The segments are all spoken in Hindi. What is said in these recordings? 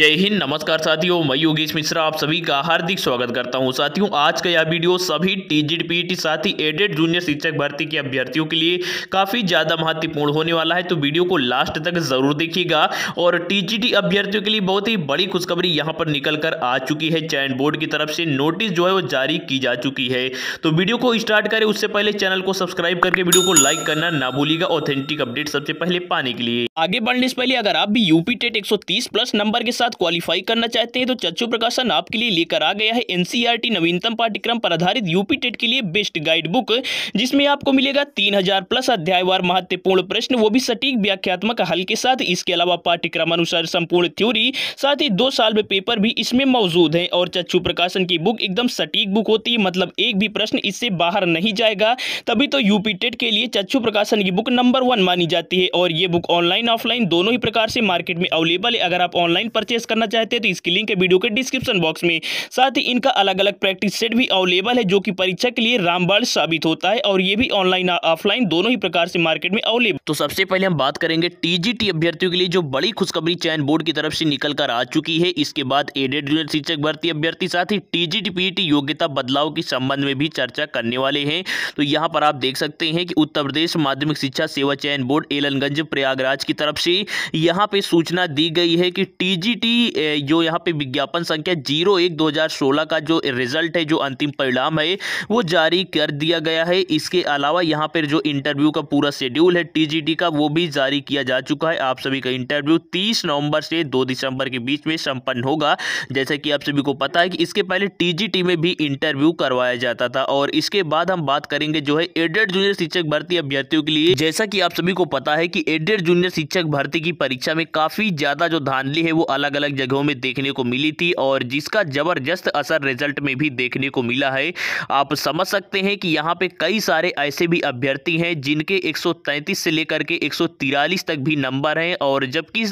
जय हिंद नमस्कार साथियों मैं योगेश मिश्रा आप सभी का हार्दिक स्वागत करता हूं साथियों आज का यह वीडियो सभी टीजीट पीटी साथ एडेड जूनियर शिक्षक भर्ती के अभ्यर्थियों के लिए काफ़ी ज़्यादा महत्वपूर्ण होने वाला है तो वीडियो को लास्ट तक जरूर देखिएगा और टीजीटी अभ्यर्थियों के लिए बहुत ही बड़ी खुशखबरी यहाँ पर निकल कर आ चुकी है चयन बोर्ड की तरफ से नोटिस जो है वो जारी की जा चुकी है तो वीडियो को स्टार्ट करें उससे पहले चैनल को सब्सक्राइब करके वीडियो को लाइक करना ना भूलिएगा ऑथेंटिक अपडेट सबसे पहले पाने के लिए आगे बढ़ने से पहले अगर आप भी यूपी टेट एक प्लस नंबर के साथ साथ क्वालिफाई करना चाहते हैं तो चच्चू प्रकाशन आपके लिए लेकर आ गया है एनसीईआरटी e नवीनतम पाठ्यक्रम पर आधारित यूपी टेट e के लिए बेस्ट गाइड बुक जिसमें आपको मिलेगा तीन हजार प्लस अध्यायवार महत्वपूर्ण प्रश्न वो भी सटीक व्याख्यात्मक हल के साथ इसके अलावा पाठ्यक्रम अनुसार संपूर्ण थ्योरी साथ ही दो साल में पेपर भी इसमें मौजूद है और चच्चू प्रकाशन की बुक एकदम सटीक बुक होती है मतलब एक भी प्रश्न इससे बाहर नहीं जाएगा तभी तो यूपी टेट e के लिए चच्चू प्रकाशन की बुक नंबर वन मानी जाती है और ये बुक ऑनलाइन ऑफलाइन दोनों ही प्रकार से मार्केट में अवेलेबल है अगर आप ऑनलाइन परचेज प्रैक्टिस करना चाहते हैं तो इसकी लिंक है वीडियो के डिस्क्रिप्शन बॉक्स में साथ ही इनका अलग अलग प्रैक्टिस सेट भी अवेलेबल है जो कि परीक्षा के लिए रामबाण साबित होता है और ये भी ऑनलाइन ऑफलाइन दोनों ही प्रकार से मार्केट में अवेलेबल तो सबसे पहले हम बात करेंगे टीजीटी अभ्यर्थियों के लिए जो बड़ी खुशखबरी चयन बोर्ड की तरफ से निकल कर आ चुकी है इसके बाद एडेड जूनियर e शिक्षक भर्ती अभ्यर्थी साथ ही टीजीटी पीईटी e योग्यता बदलाव के संबंध में भी चर्चा करने वाले हैं तो यहाँ पर आप देख सकते हैं कि उत्तर प्रदेश माध्यमिक शिक्षा सेवा चयन बोर्ड एलनगंज प्रयागराज की तरफ से यहाँ पे सूचना दी गई है कि टीजी टी जो यहाँ पे विज्ञापन संख्या जीरो एक दो हज़ार सोलह का जो रिजल्ट है जो अंतिम परिणाम है वो जारी कर दिया गया है इसके अलावा यहाँ पर जो इंटरव्यू का पूरा शेड्यूल है टी का वो भी जारी किया जा चुका है आप सभी का इंटरव्यू तीस नवंबर से दो दिसंबर के बीच में संपन्न होगा जैसे कि आप सभी को पता है कि इसके पहले टीजीटी में भी इंटरव्यू करवाया जाता था और इसके बाद हम बात करेंगे जो है एडेड जूनियर शिक्षक भर्ती अभ्यर्थियों के लिए जैसा कि आप सभी को पता है कि एडेड जूनियर शिक्षक भर्ती की परीक्षा में काफ़ी ज़्यादा जो धांधली है वो अलग अलग अलग जगहों में देखने को मिली थी और जिसका ज़बरदस्त असर रिजल्ट में भी देखने को मिला है आप समझ सकते हैं कि यहाँ पे कई सारे ऐसे भी अभ्यर्थी हैं जिनके 133 से लेकर के एक तक भी नंबर हैं और जबकि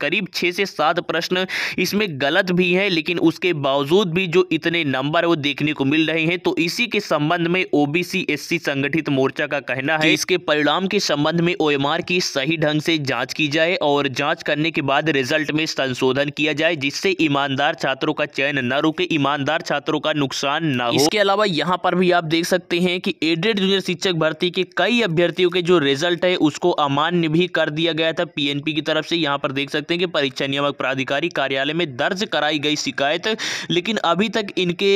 करीब छः से सात प्रश्न इसमें गलत भी हैं लेकिन उसके बावजूद भी जो इतने नंबर वो देखने को मिल रहे हैं तो इसी के संबंध में ओबीसी बी संगठित मोर्चा का कहना है इसके परिणाम के संबंध में ओ की सही ढंग से जांच की जाए और जांच करने के बाद रिजल्ट में संशोधन संशोधन किया जाए जिससे ईमानदार छात्रों का चयन न रुके ईमानदार छात्रों का नुकसान न हो इसके अलावा यहाँ पर भी आप देख सकते हैं कि एडेड जूनियर शिक्षक भर्ती के कई अभ्यर्थियों के जो रिजल्ट है उसको अमान्य भी कर दिया गया था पीएनपी की तरफ से यहाँ पर देख सकते हैं कि परीक्षा नियामक प्राधिकारी कार्यालय में दर्ज कराई गई शिकायत लेकिन अभी तक इनके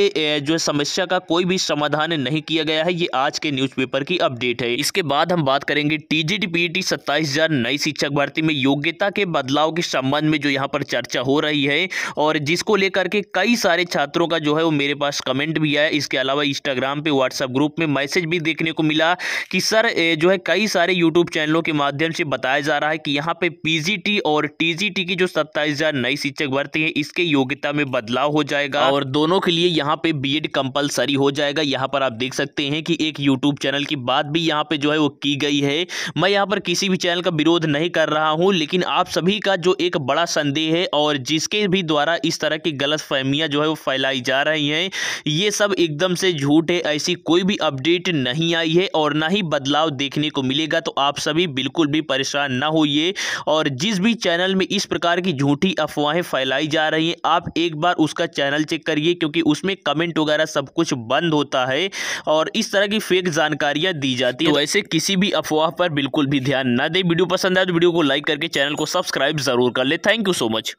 जो समस्या का कोई भी समाधान नहीं किया गया है ये आज के न्यूज़पेपर की अपडेट है इसके बाद हम बात करेंगे टीजीटी पीईटी e सत्ताईस नई शिक्षक भर्ती में योग्यता के बदलाव के संबंध में जो यहाँ पर चर्चा चर्चा हो रही है और जिसको लेकर के कई सारे छात्रों का जो है वो मेरे पास कमेंट भी आया इसके अलावा इंस्टाग्राम पे व्हाट्सएप ग्रुप में मैसेज भी देखने को मिला कि सर जो है कई सारे यूट्यूब चैनलों के माध्यम से बताया जा रहा है कि यहाँ पे पीजीटी और टीजीटी की जो सत्ताईस नई शिक्षक भर्ती है इसके योग्यता में बदलाव हो जाएगा और दोनों के लिए यहाँ पे बी कंपलसरी हो जाएगा यहाँ पर आप देख सकते हैं कि एक यूट्यूब चैनल की बात भी यहाँ पे जो है वो की गई है मैं यहाँ पर किसी भी चैनल का विरोध नहीं कर रहा हूँ लेकिन आप सभी का जो एक बड़ा संदेह है और और जिसके भी द्वारा इस तरह की गलत फहमियाँ जो है वो फैलाई जा रही हैं ये सब एकदम से झूठ है ऐसी कोई भी अपडेट नहीं आई है और ना ही बदलाव देखने को मिलेगा तो आप सभी बिल्कुल भी परेशान ना होइए और जिस भी चैनल में इस प्रकार की झूठी अफवाहें फैलाई जा रही हैं आप एक बार उसका चैनल चेक करिए क्योंकि उसमें कमेंट वगैरह सब कुछ बंद होता है और इस तरह की फेक जानकारियाँ दी जाती है तो ऐसे किसी भी अफवाह पर बिल्कुल भी ध्यान ना दे वीडियो पसंद आए तो वीडियो को लाइक करके चैनल को सब्सक्राइब जरूर कर ले थैंक यू सो मच